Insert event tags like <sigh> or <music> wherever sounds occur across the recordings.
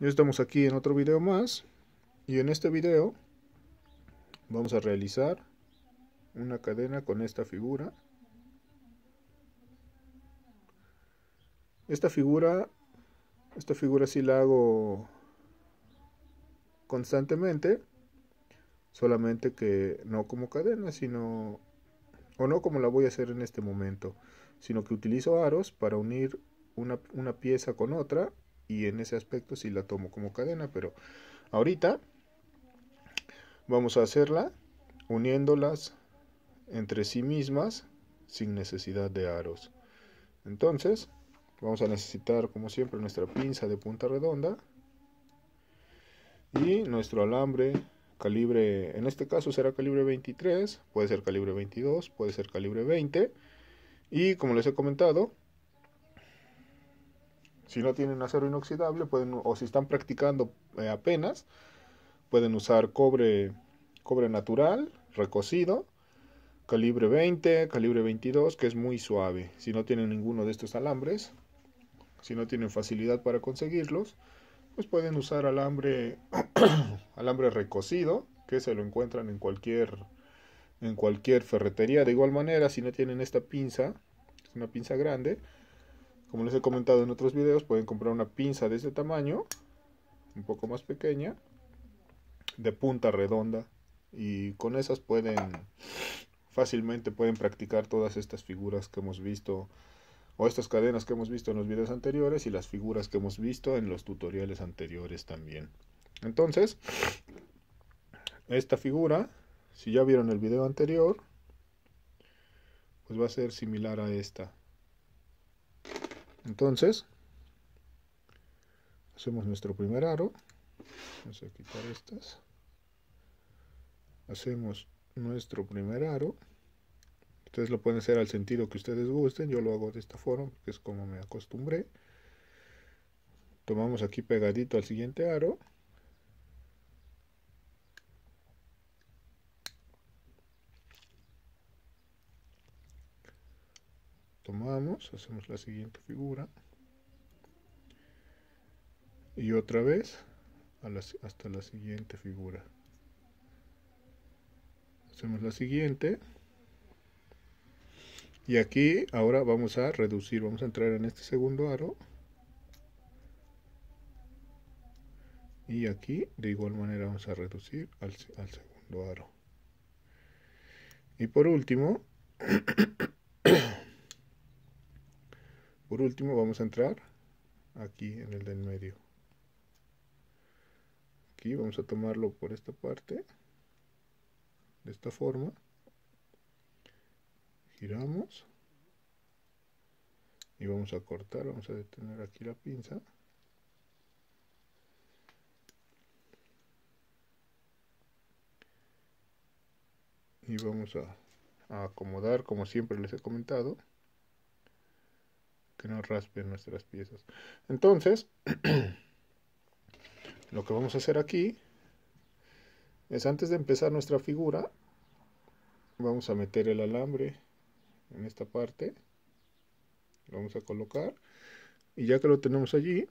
Ya estamos aquí en otro video más y en este video vamos a realizar una cadena con esta figura. Esta figura, esta figura sí la hago constantemente, solamente que no como cadena, sino, o no como la voy a hacer en este momento, sino que utilizo aros para unir una, una pieza con otra y en ese aspecto sí la tomo como cadena, pero ahorita vamos a hacerla uniéndolas entre sí mismas sin necesidad de aros. Entonces, vamos a necesitar como siempre nuestra pinza de punta redonda y nuestro alambre calibre, en este caso será calibre 23, puede ser calibre 22, puede ser calibre 20 y como les he comentado, si no tienen acero inoxidable, pueden, o si están practicando eh, apenas, pueden usar cobre, cobre natural, recocido, calibre 20, calibre 22, que es muy suave. Si no tienen ninguno de estos alambres, si no tienen facilidad para conseguirlos, pues pueden usar alambre, <coughs> alambre recocido, que se lo encuentran en cualquier, en cualquier ferretería. De igual manera, si no tienen esta pinza, es una pinza grande, como les he comentado en otros videos, pueden comprar una pinza de este tamaño, un poco más pequeña, de punta redonda. Y con esas pueden, fácilmente pueden practicar todas estas figuras que hemos visto, o estas cadenas que hemos visto en los videos anteriores y las figuras que hemos visto en los tutoriales anteriores también. Entonces, esta figura, si ya vieron el video anterior, pues va a ser similar a esta. Entonces, hacemos nuestro primer aro. Vamos a quitar estas. Hacemos nuestro primer aro. Ustedes lo pueden hacer al sentido que ustedes gusten. Yo lo hago de esta forma que es como me acostumbré. Tomamos aquí pegadito al siguiente aro. tomamos, hacemos la siguiente figura y otra vez hasta la siguiente figura hacemos la siguiente y aquí ahora vamos a reducir vamos a entrar en este segundo aro y aquí de igual manera vamos a reducir al, al segundo aro y por último <clears throat> Por último vamos a entrar aquí en el del medio. Aquí vamos a tomarlo por esta parte. De esta forma. Giramos. Y vamos a cortar, vamos a detener aquí la pinza. Y vamos a, a acomodar como siempre les he comentado que no raspe nuestras piezas. Entonces, <clears throat> lo que vamos a hacer aquí es antes de empezar nuestra figura, vamos a meter el alambre en esta parte. Lo vamos a colocar. Y ya que lo tenemos allí,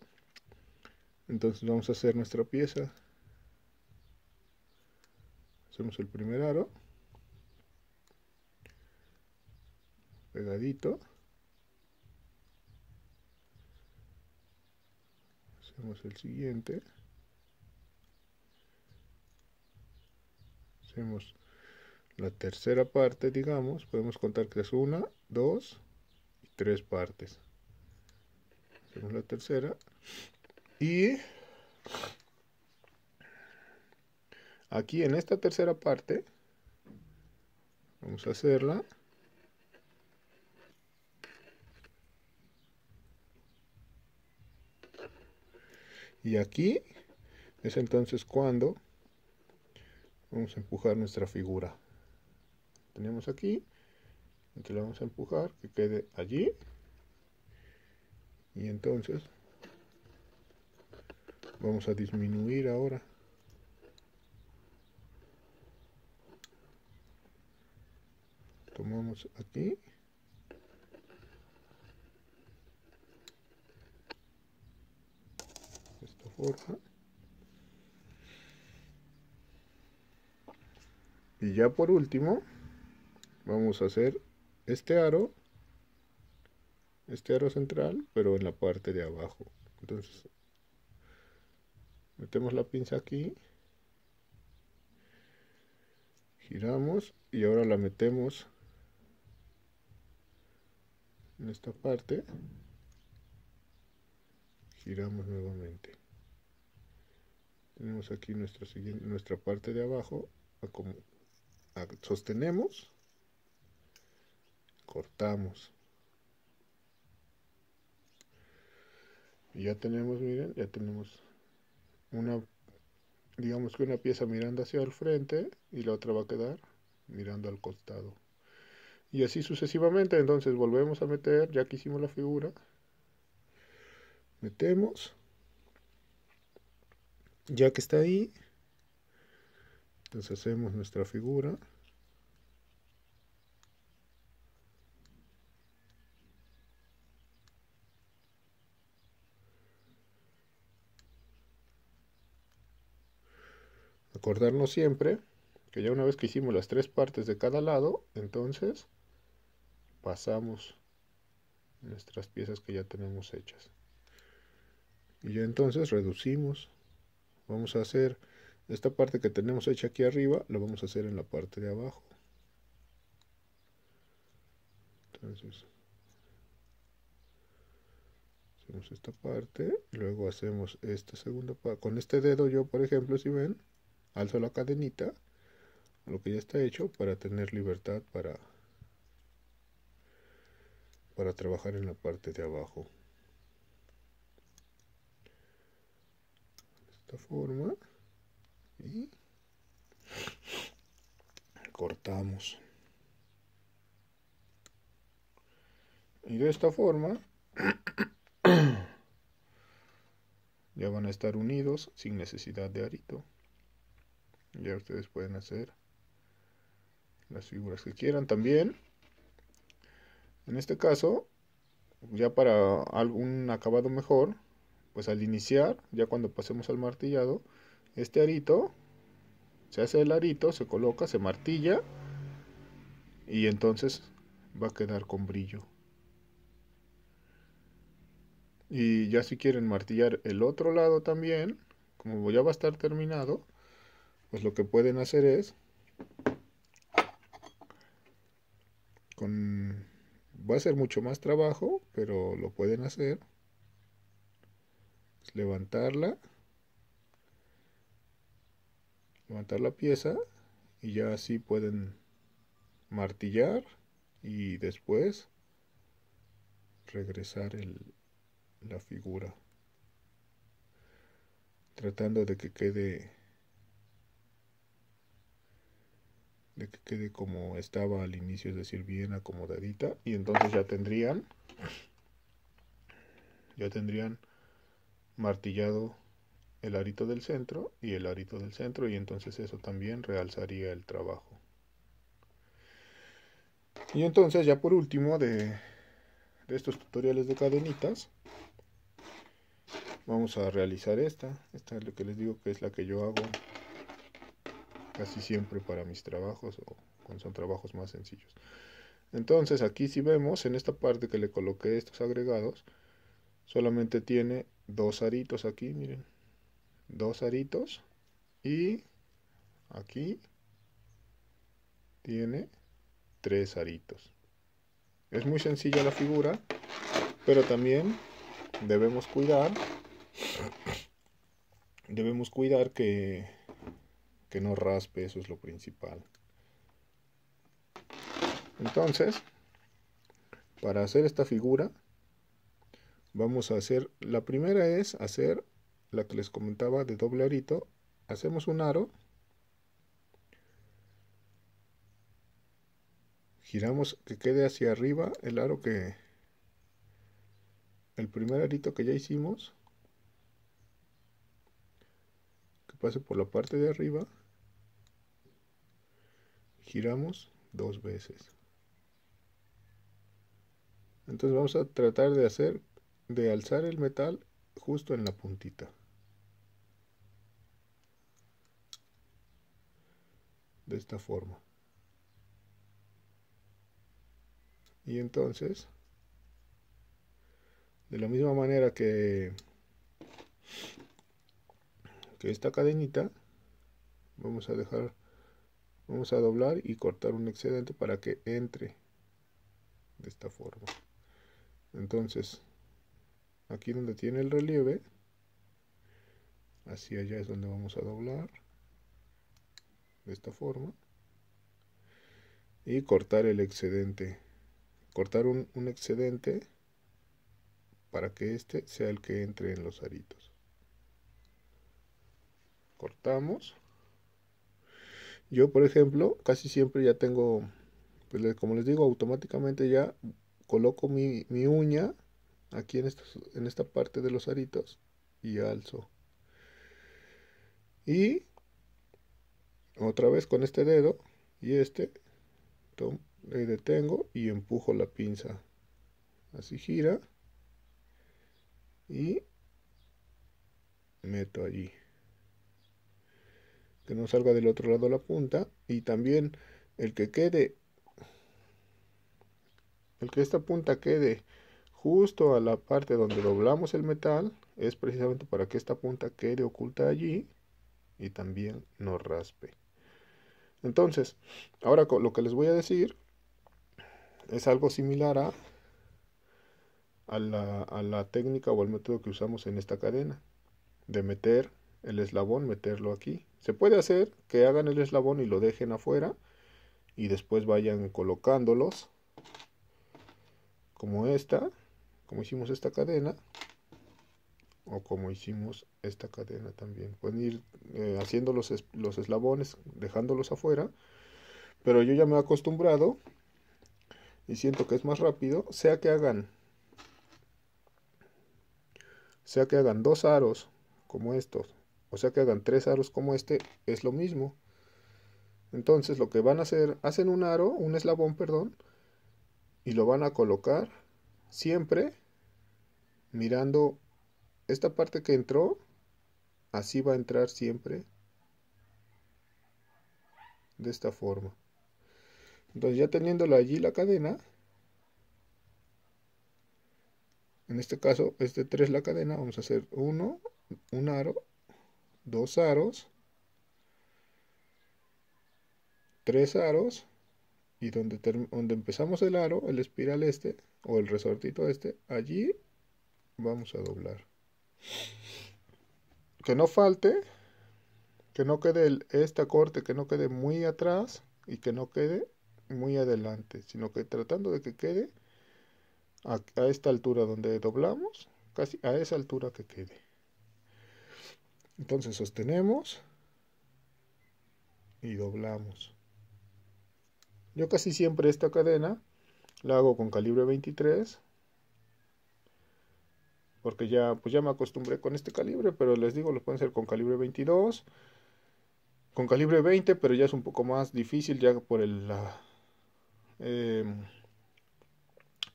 entonces vamos a hacer nuestra pieza. Hacemos el primer aro. Pegadito. hacemos el siguiente hacemos la tercera parte digamos podemos contar que es una dos y tres partes hacemos la tercera y aquí en esta tercera parte vamos a hacerla Y aquí es entonces cuando vamos a empujar nuestra figura. Tenemos aquí, entonces vamos a empujar que quede allí. Y entonces vamos a disminuir ahora. Tomamos aquí. Y ya por último, vamos a hacer este aro, este aro central, pero en la parte de abajo. Entonces, metemos la pinza aquí, giramos y ahora la metemos en esta parte, giramos nuevamente tenemos aquí nuestra, siguiente nuestra parte de abajo, sostenemos, cortamos. Y ya tenemos, miren, ya tenemos una, digamos que una pieza mirando hacia el frente y la otra va a quedar mirando al costado. Y así sucesivamente, entonces volvemos a meter, ya que hicimos la figura, metemos ya que está ahí entonces hacemos nuestra figura acordarnos siempre que ya una vez que hicimos las tres partes de cada lado, entonces pasamos nuestras piezas que ya tenemos hechas. Y ya entonces reducimos Vamos a hacer esta parte que tenemos hecha aquí arriba, la vamos a hacer en la parte de abajo. Entonces, hacemos esta parte, y luego hacemos esta segunda parte. Con este dedo yo, por ejemplo, si ven, alzo la cadenita, lo que ya está hecho, para tener libertad para, para trabajar en la parte de abajo. forma y cortamos y de esta forma <coughs> ya van a estar unidos sin necesidad de arito ya ustedes pueden hacer las figuras que quieran también en este caso ya para algún acabado mejor pues al iniciar, ya cuando pasemos al martillado, este arito, se hace el arito, se coloca, se martilla y entonces va a quedar con brillo. Y ya si quieren martillar el otro lado también, como ya va a estar terminado, pues lo que pueden hacer es va a ser mucho más trabajo, pero lo pueden hacer levantarla, levantar la pieza y ya así pueden martillar y después regresar el, la figura tratando de que quede de que quede como estaba al inicio es decir bien acomodadita y entonces ya tendrían ya tendrían martillado el arito del centro y el arito del centro y entonces eso también realzaría el trabajo. Y entonces ya por último de, estos tutoriales de cadenitas vamos a realizar esta. Esta es lo que les digo que es la que yo hago casi siempre para mis trabajos o cuando son trabajos más sencillos. Entonces aquí si vemos en esta parte que le coloqué estos agregados solamente tiene dos aritos aquí, miren, dos aritos y aquí tiene tres aritos. Es muy sencilla la figura, pero también debemos cuidar, <clears throat> debemos cuidar que, que no raspe, eso es lo principal. Entonces, para hacer esta figura, vamos a hacer la primera es hacer la que les comentaba de doble arito hacemos un aro giramos que quede hacia arriba el aro que el primer arito que ya hicimos que pase por la parte de arriba giramos dos veces entonces vamos a tratar de hacer de alzar el metal justo en la puntita. De esta forma. Y entonces, de la misma manera que, que esta cadenita, vamos a dejar, vamos a doblar y cortar un excedente para que entre de esta forma. Entonces, aquí donde tiene el relieve, hacia allá es donde vamos a doblar, de esta forma, y cortar el excedente, cortar un, excedente para que este sea el que entre en los aritos. Cortamos. Yo, por ejemplo, casi siempre ya tengo, pues, como les digo, automáticamente ya coloco mi, mi uña aquí en, esta parte de los aritos y alzo. Y otra vez con este dedo y este, le detengo y empujo la pinza. Así gira y meto allí. Que no salga del otro lado la punta y también el que quede, el que esta punta quede justo a la parte donde doblamos el metal es precisamente para que esta punta quede oculta allí y también no raspe. Entonces, ahora lo que les voy a decir es algo similar a, a, la, a la técnica o al método que usamos en esta cadena, de meter el eslabón, meterlo aquí. Se puede hacer que hagan el eslabón y lo dejen afuera y después vayan colocándolos como esta como hicimos esta cadena o como hicimos esta cadena también pueden ir eh, haciendo los, los eslabones dejándolos afuera pero yo ya me he acostumbrado y siento que es más rápido sea que hagan sea que hagan dos aros como estos o sea que hagan tres aros como este es lo mismo entonces lo que van a hacer hacen un aro un eslabón perdón y lo van a colocar siempre mirando esta parte que entró, así va a entrar siempre de esta forma. Entonces ya teniéndola allí la cadena, en este caso este 3 la cadena, vamos a hacer 1, un aro, dos aros, tres aros, y donde, donde empezamos el aro, el espiral este, o el resortito este, allí vamos a doblar. Que no falte, que no quede esta corte, que no quede muy atrás y que no quede muy adelante, sino que tratando de que quede a esta altura donde doblamos, casi a esa altura que quede. Entonces sostenemos y doblamos. Yo casi siempre esta cadena la hago con calibre 23 porque ya pues ya me acostumbré con este calibre pero les digo lo pueden hacer con calibre 22 con calibre 20 pero ya es un poco más difícil ya por el em,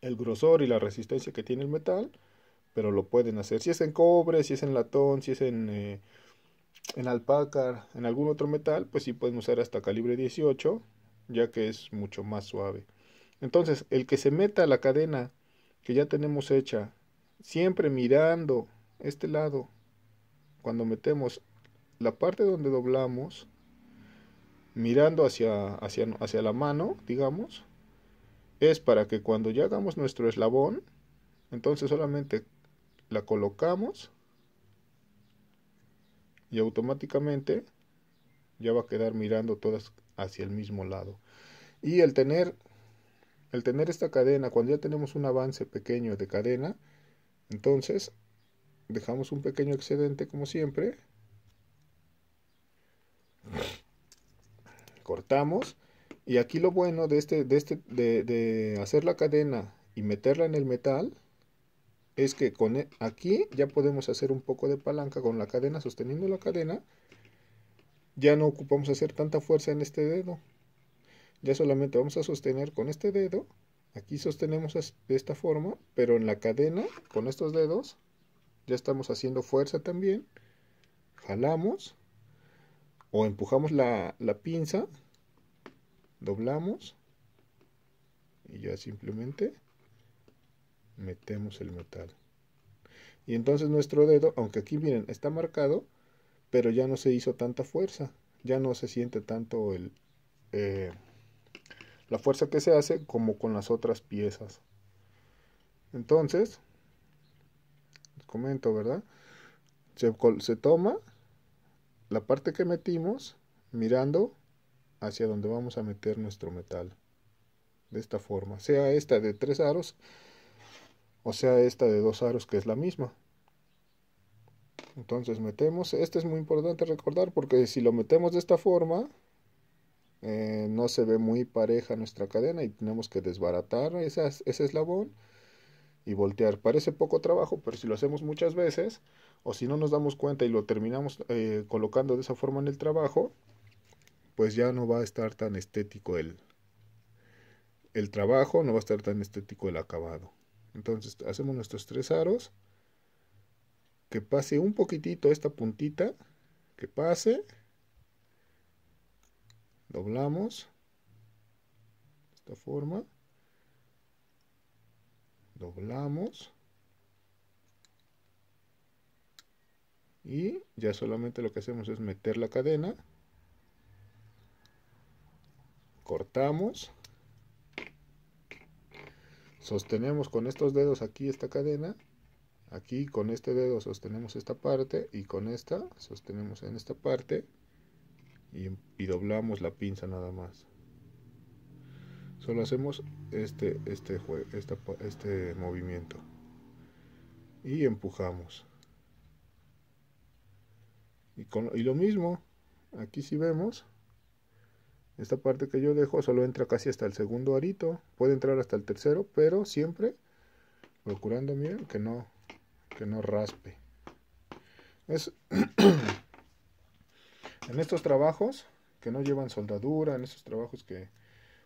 el grosor y la resistencia que tiene el metal pero lo pueden hacer si es en cobre si es en latón si es en eh, en alpaca en algún otro metal pues sí pueden usar hasta calibre 18 ya que es mucho más suave entonces, el que se meta a la cadena que ya tenemos hecha, siempre mirando este lado, cuando metemos la parte donde doblamos, mirando hacia, hacia, hacia la mano, digamos, es para que cuando ya hagamos nuestro eslabón, entonces solamente la colocamos y automáticamente ya va a quedar mirando todas hacia el mismo lado. Y el tener al tener esta cadena, cuando ya tenemos un avance pequeño de cadena, entonces dejamos un pequeño excedente como siempre. Cortamos. Y aquí lo bueno de, este, de este, hacer la cadena y meterla en el metal es que con e, aquí ya podemos hacer un poco de palanca con la cadena, sosteniendo la cadena. Ya no ocupamos hacer tanta fuerza en este dedo ya solamente vamos a sostener con este dedo, aquí sostenemos de esta forma, pero en la cadena, con estos dedos, ya estamos haciendo fuerza también, jalamos, o empujamos la, pinza, doblamos, y ya simplemente metemos el metal. Y entonces nuestro dedo, aunque aquí miren, está marcado, pero ya no se hizo tanta fuerza, ya no se siente tanto el... Eh, la fuerza que se hace como con las otras piezas. Entonces, les comento, ¿verdad? Se, toma la parte que metimos mirando hacia donde vamos a meter nuestro metal. De esta forma, sea esta de tres aros o sea esta de dos aros que es la misma. Entonces metemos, este es muy importante recordar porque si lo metemos de esta forma, eh, no se ve muy pareja nuestra cadena y tenemos que desbaratar ese eslabón y voltear. Parece poco trabajo, pero si lo hacemos muchas veces o si no nos damos cuenta y lo terminamos eh, colocando de esa forma en el trabajo, pues ya no va a estar tan estético el, el trabajo, no va a estar tan estético el acabado. Entonces hacemos nuestros tres aros, que pase un poquitito esta puntita, que pase doblamos de esta forma doblamos y ya solamente lo que hacemos es meter la cadena cortamos sostenemos con estos dedos aquí esta cadena aquí con este dedo sostenemos esta parte y con esta sostenemos en esta parte y, doblamos la pinza nada más solo hacemos este este este movimiento y empujamos y, con, y lo mismo aquí si vemos esta parte que yo dejo solo entra casi hasta el segundo arito puede entrar hasta el tercero pero siempre procurando que no que no raspe es <clears throat> en estos trabajos que no llevan soldadura, en estos trabajos que,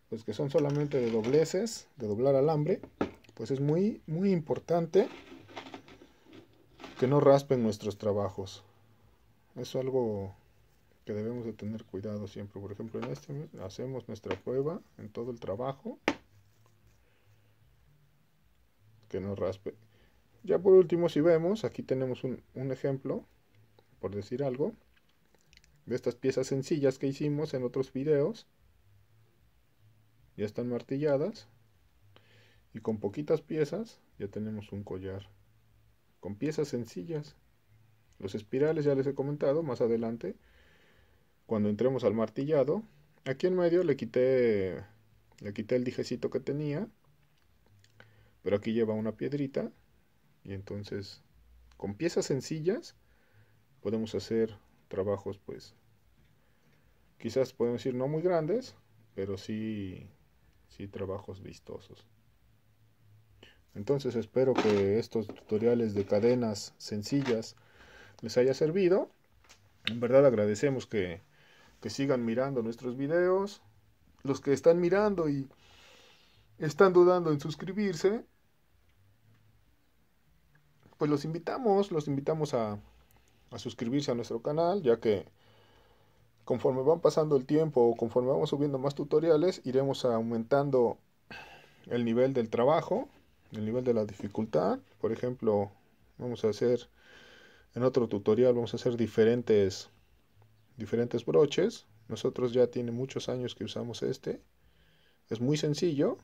pues, que son solamente de dobleces, de doblar alambre, pues es muy, muy importante que no raspen nuestros trabajos. Es algo que debemos de tener cuidado siempre. Por ejemplo, en este hacemos nuestra prueba en todo el trabajo. Que no raspe. Ya por último, si vemos, aquí tenemos un, un ejemplo, por decir algo de estas piezas sencillas que hicimos en otros videos. Ya están martilladas. Y con poquitas piezas ya tenemos un collar. Con piezas sencillas. Los espirales ya les he comentado más adelante. Cuando entremos al martillado. Aquí en medio le quité, le quité el dijecito que tenía. Pero aquí lleva una piedrita. Y entonces con piezas sencillas podemos hacer trabajos, pues, quizás podemos decir no muy grandes, pero sí, sí trabajos vistosos. Entonces espero que estos tutoriales de cadenas sencillas les haya servido. En verdad agradecemos que, que sigan mirando nuestros videos. Los que están mirando y están dudando en suscribirse, pues los invitamos, los invitamos a, a suscribirse a nuestro canal, ya que conforme van pasando el tiempo o conforme vamos subiendo más tutoriales, iremos aumentando el nivel del trabajo, el nivel de la dificultad. Por ejemplo, vamos a hacer en otro tutorial, vamos a hacer diferentes, diferentes broches. Nosotros ya tiene muchos años que usamos este. Es muy sencillo,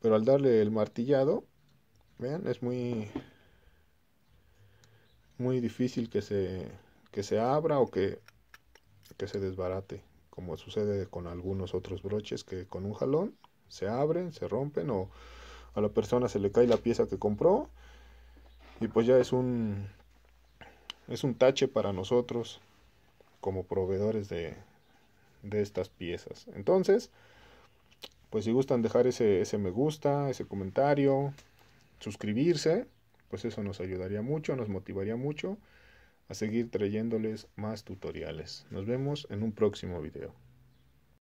pero al darle el martillado, vean, es muy muy difícil que se, se abra o que, se desbarate, como sucede con algunos otros broches que con un jalón se abren, se rompen o a la persona se le cae la pieza que compró y pues ya es un es un tache para nosotros como proveedores de, estas piezas. Entonces, pues si gustan dejar ese, ese me gusta, ese comentario, suscribirse pues eso nos ayudaría mucho, nos motivaría mucho a seguir trayéndoles más tutoriales. Nos vemos en un próximo video.